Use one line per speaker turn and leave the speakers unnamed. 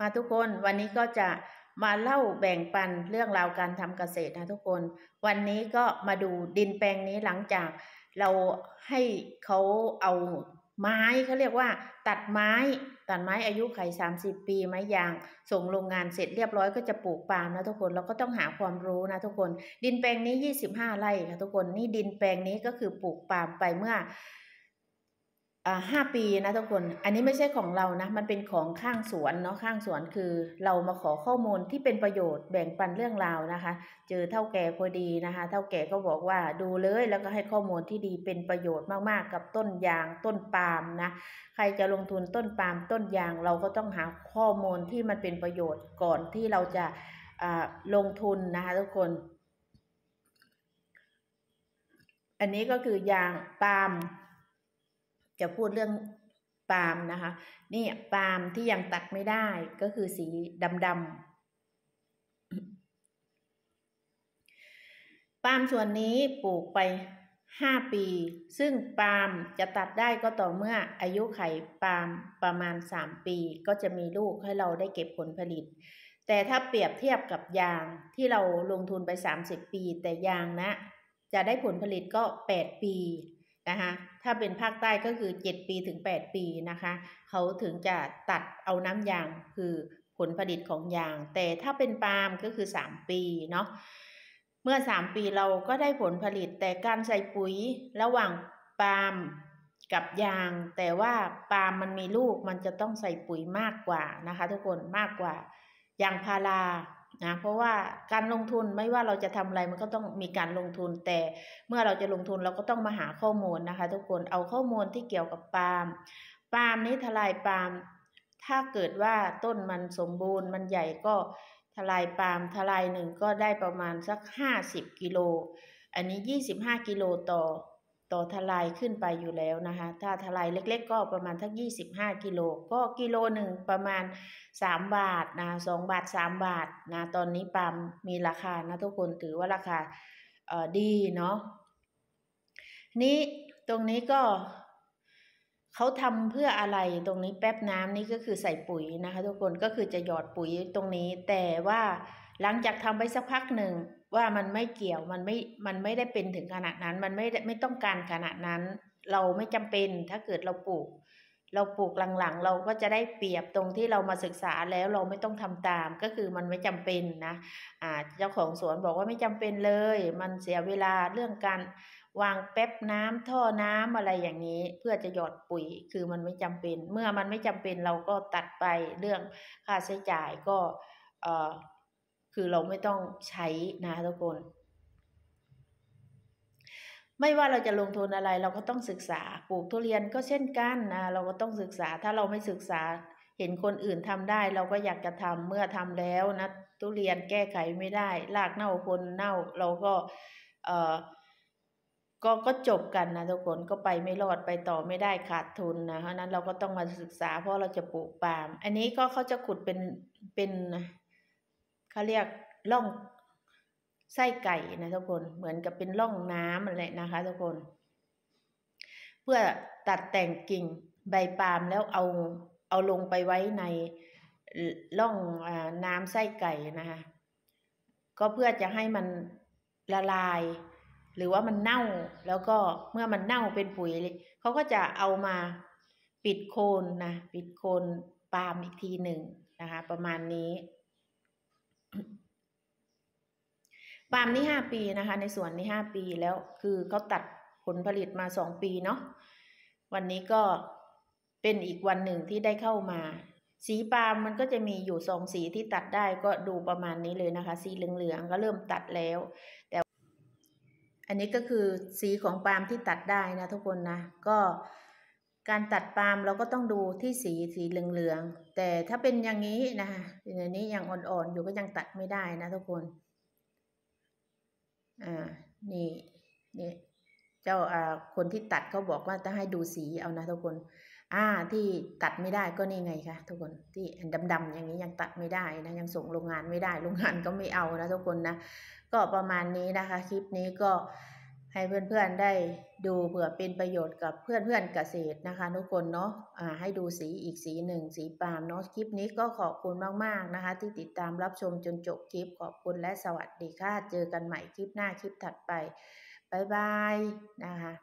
มาทุกคนวันนี้ก็จะมาเล่าแบ่งปันเรื่องราวการทำเกษตรนะทุกคน วันนี้ก็มาดูดินแปลงนี้หลังจากเราให้เขาเอาไม้เขาเรียกว่าตัดไม้ตัดไม้อายุไข่30 ปีไม้ยางส่งโรงงานเสร็จเรียบร้อยก็จะปลูกปาล์มนะทุกคนเราก็ต้องหาความรู้นะทุกคน ดินแปลงนี้ 25ไร่นะทุกคนนี่ดินแปลงนี้ก็คือปลูกปาล์มไปเมื่อห้าปีนะทุกคนอันนี้ไม่ใช่ของเรานะ มันเป็นของข้างสวนเนาะข้างสวนคือเรามาขอข้อมูลที่เป็นประโยชน์แบ่งปันเรื่องราวนะคะเจอเท่าแก่พอดีนะคะเท่าแก่ก็บอกว่าดูเลย แล้วก็ให้ข้อมูลที่ดีเป็นประโยชน์มากๆ กับต้นยางต้นปาล์มนะใครจะลงทุนต้นปาล์มต้นยางเราก็ต้องหาข้อมูลที่มันเป็นประโยชน์ก่อนที่เราจะลงทุนนะคะทุกคน อันนี้ก็คือยางปาล์มจะพูดเรื่องปาล์มนะคะนี่ปาล์มที่ยังตัดไม่ได้ก็คือสีดำๆปาล์มส่วนนี้ปลูกไปห้าปี ซึ่งปาล์มจะตัดได้ก็ต่อเมื่ออายุไขปาล์มประมาณสามปี ก็จะมีลูกให้เราได้เก็บผลผลิต แต่ถ้าเปรียบเทียบกับยางที่เราลงทุนไปสสามิบปีแต่ยางนะ จะได้ผลผลิตก็แปดปีนะคะถ้าเป็นภาคใต้ก็คือ 7 ปีถึง 8 ปี นะคะ เขาถึงจะตัดเอาน้ำยางคือผลผลิตของยาง แต่ถ้าเป็นปาล์มก็คือ 3 ปีเนาะเมื่อ 3 ปีเราก็ได้ผลผลิต แต่การใส่ปุ๋ยระหว่างปาล์มกับยาง แต่ว่าปาล์มมันมีลูกมันจะต้องใส่ปุ๋ยมากกว่านะคะ ทุกคนมากกว่ายางพารานะเพราะว่าการลงทุนไม่ว่าเราจะทำอะไรมันก็ต้องมีการลงทุนแต่เมื่อเราจะลงทุนเราก็ต้องมาหาข้อมูลนะคะทุกคนเอาข้อมูลที่เกี่ยวกับปาล์ม ปาล์มนี้ทลายปาล์มถ้าเกิดว่าต้นมันสมบูรณ์มันใหญ่ก็ทลายปาล์มทลายหนึ่งก็ได้ประมาณสัก 50กิโลอันนี้25กิโลต่อต่อทลายขึ้นไปอยู่แล้วนะคะ ถ้าทลายเล็กๆก็ประมาณทั้งยี่สิบห้ากิโล ก็กิโลหนึ่งประมาณสามบาทนะสองบาทสามบาทนะ ตอนนี้ปาล์มมีราคานะทุกคนถือว่าราคาดีเนาะ นี้ตรงนี้ก็เขาทำเพื่ออะไรตรงนี้แป๊บน้ำนี่ก็คือใส่ปุ๋ยนะคะทุกคนก็คือจะหยอดปุ๋ยตรงนี้ แต่ว่าหลังจากทำไปสักพักหนึ่งว่ามันไม่เกี่ยวมันไม่ มันไม่ได้เป็นถึง ขนาด นั้นมัน ไม่ไม่ต้องการขนาด นั้น เราไม่จำเป็น ถ้าเกิดเราปลูก เราปลูกหลังๆ เราก็จะได้เปรียบตรงที่เรามาศึกษาแล้วเราไม่ต้องทำตามก็คือมันไม่จำเป็นนะอ่าเจ้าของ สวนบอกว่าไม่จำเป็นเลย มันเสียเวลาเรื่องการวางแป๊บน้ำท่อน้ำอะไรอย่างนี้ เพื่อจะหยอดปุ๋ยคือมันไม่จำเป็น เมื่อมันไม่จำเป็นเราก็ตัดไปเรื่องค่าใช้จ่ายก็เอ่อคือเราไม่ต้องใช้นะทุกคน ไม่ว่าเราจะลงทุนอะไร เราก็ต้องศึกษา ปลูกทุเรียนก็เช่นกันนะ เราก็ต้องศึกษา ถ้าเราไม่ศึกษา เห็นคนอื่นทำได้ เราก็อยากจะทำเมื่อทำแล้วนะทุเรียนแก้ไขไม่ได้ รากเน่าคนเน่า เราก็ เอ่อก็ ก็จบกันนะทุกคน ก็ไปไม่รอดไปต่อไม่ได้ขาดทุนนะ เพราะนั้นเราก็ต้องมาศึกษาเพราะเราจะปลูกปาล์มอันนี้ก็เขาจะขุดเป็น เป็นเขาเรียกล่องไส้ไก่นะทุกคนเหมือนกับเป็นล่องน้ำอะไรนะคะทุกคน เพื่อตัดแต่งกิ่งใบปาล์มแล้วเอาเอาลงไปไว้ในล่องอน้ำไส้ไก่นะคะก็เพื่อจะให้มันละลาย หรือว่ามันเน่าแล้วก็เมื่อมันเน่าเป็นปุ๋ย เขาก็จะเอามาปิดโคนนะ ปิดโคนปาล์มอีกทีหนึ่งนะคะ ประมาณนี้ปาล์มนี่ห้าปีนะคะในสวนนี่ห้าปีแล้วคือเขาตัดผลผลิตมาสองปีเนาะวันนี้ก็เป็นอีกวันหนึ่งที่ได้เข้ามา สีปาล์มมันก็จะมีอยู่สองสีที่ตัดได้ก็ดูประมาณนี้เลยนะคะ สีเหลืองๆก็เริ่มตัดแล้วแต่อันนี้ก็คือสีของปาล์มที่ตัดได้นะทุกคนนะก็การตัดปาล์มเราก็ต้องดูที่สีสีเหลืองๆแต่ถ้าเป็นอย่างนี้นะคะอย่างนี้ยังอ่อนๆอยู่ก็ยังตัดไม่ได้นะทุกคนอ่า นี่ นี่ เจ้า อ่า คนที่ตัดเขาบอกว่าจะให้ดูสีเอานะทุกคน อ่า ที่ตัดไม่ได้ก็นี่ไงคะทุกคน ที่ดำๆอย่างนี้ยังตัดไม่ได้นะยังส่งโรงงานไม่ได้โรงงานก็ไม่เอานะทุกคนนะ ก็ประมาณนี้นะคะ คลิปนี้ก็ให้เพื่อนๆได้ดูเผื่อเป็นประโยชน์กับเพื่อนๆเกษตรนะคะ ทุกคนเนาะะให้ดูสีอีกสีหนึ่งสีปาล์มเนาะ คลิปนี้ก็ขอบคุณมากๆนะคะ ที่ติดตามรับชมจนจบคลิปขอบคุณและสวัสดีค่ะ เจอกันใหม่คลิปหน้าคลิปถัดไปบายบายนะคะ